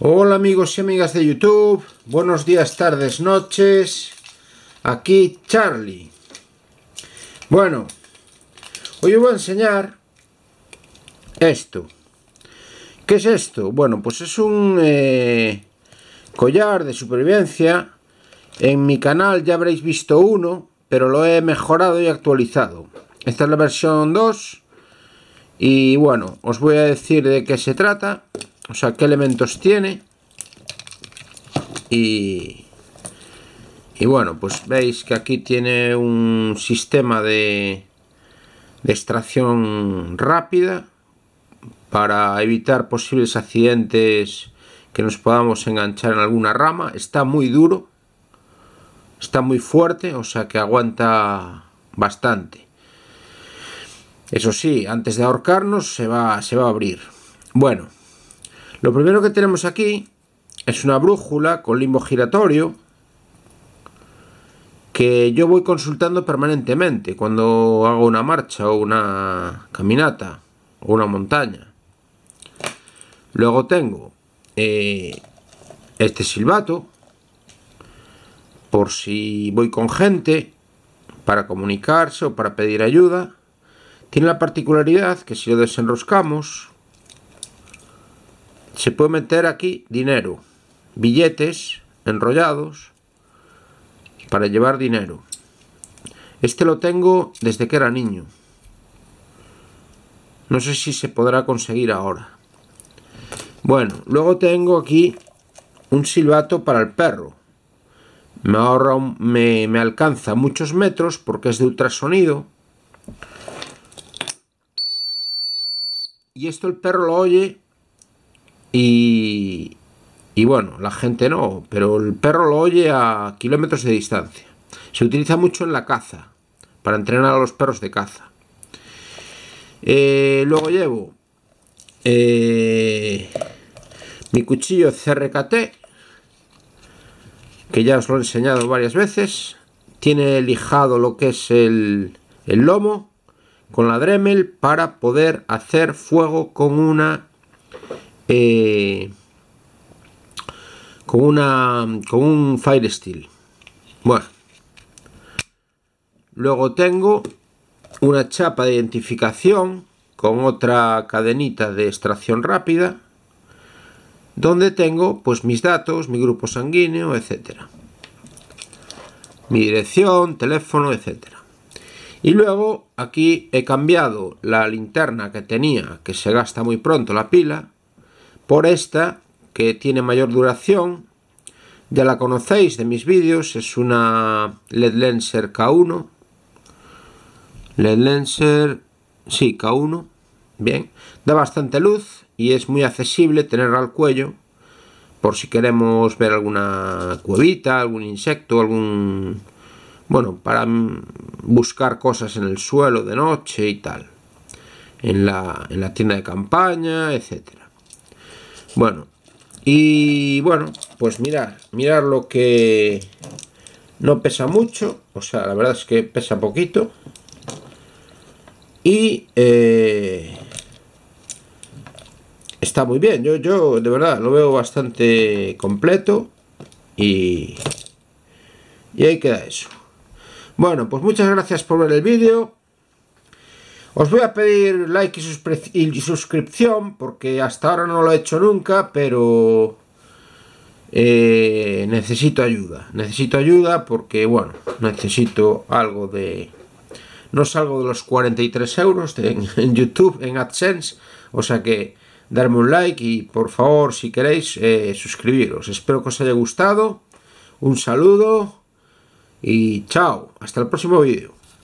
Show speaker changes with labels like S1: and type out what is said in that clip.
S1: Hola amigos y amigas de YouTube, buenos días, tardes, noches, aquí Charlie. Bueno, hoy os voy a enseñar esto. ¿Qué es esto? Bueno, pues es un eh, collar de supervivencia. En mi canal ya habréis visto uno, pero lo he mejorado y actualizado. Esta es la versión 2 y bueno, os voy a decir de qué se trata o sea, qué elementos tiene. Y, y bueno, pues veis que aquí tiene un sistema de, extracción rápida para evitar posibles accidentes que nos podamos enganchar en alguna rama. Está muy duro, está muy fuerte, o sea que aguanta bastante. Eso sí, antes de ahorcarnos se va, se va a abrir. Bueno, lo primero que tenemos aquí es una brújula con limbo giratorio que yo voy consultando permanentemente cuando hago una marcha o una caminata o una montaña. Luego tengo eh, este silbato por si voy con gente para comunicarse o para pedir ayuda. Tiene la particularidad que si lo desenroscamos se puede meter aquí dinero, billetes enrollados para llevar dinero. Este lo tengo desde que era niño. No sé si se podrá conseguir ahora. Bueno, luego tengo aquí un silbato para el perro. Me, ahorra me, alcanza muchos metros porque es de ultrasonido. Y esto el perro lo oye y, bueno, la gente no, pero el perro lo oye a kilómetros de distancia. Se utiliza mucho en la caza, para entrenar a los perros de caza. Eh, luego llevo eh, mi cuchillo CRKT, que ya os lo he enseñado varias veces. Tiene lijado lo que es el, el lomo con la Dremel para poder hacer fuego con una eh, con una con un Fire Steel. Bueno. Luego tengo una chapa de identificación con otra cadenita de extracción rápida donde tengo pues mis datos, mi grupo sanguíneo, etcétera. Mi dirección, teléfono, etcétera. Y luego aquí he cambiado la linterna que tenía, que se gasta muy pronto la pila, por esta que tiene mayor duración. Ya la conocéis de mis vídeos, es una LED Lenser K1. LED Lenser, sí, K1. Bien, da bastante luz y es muy accesible tenerla al cuello por si queremos ver alguna cuevita, algún insecto, algún... Bueno, para buscar cosas en el suelo de noche y tal. En la, en la tienda de campaña, etcétera. Bueno, y bueno, pues mirad mirar lo que no pesa mucho, o sea, la verdad es que pesa poquito. Y eh, está muy bien, yo, yo de verdad lo veo bastante completo y, y ahí queda eso. Bueno, pues muchas gracias por ver el vídeo. Os voy a pedir like y, suscripción, porque hasta ahora no lo he hecho nunca, pero eh, necesito ayuda. Necesito ayuda porque, bueno, necesito algo de... No salgo de los 43 euros en, YouTube, en AdSense, o sea que darme un like y por favor, si queréis, eh, suscribiros. Espero que os haya gustado, un saludo y chao, hasta el próximo vídeo.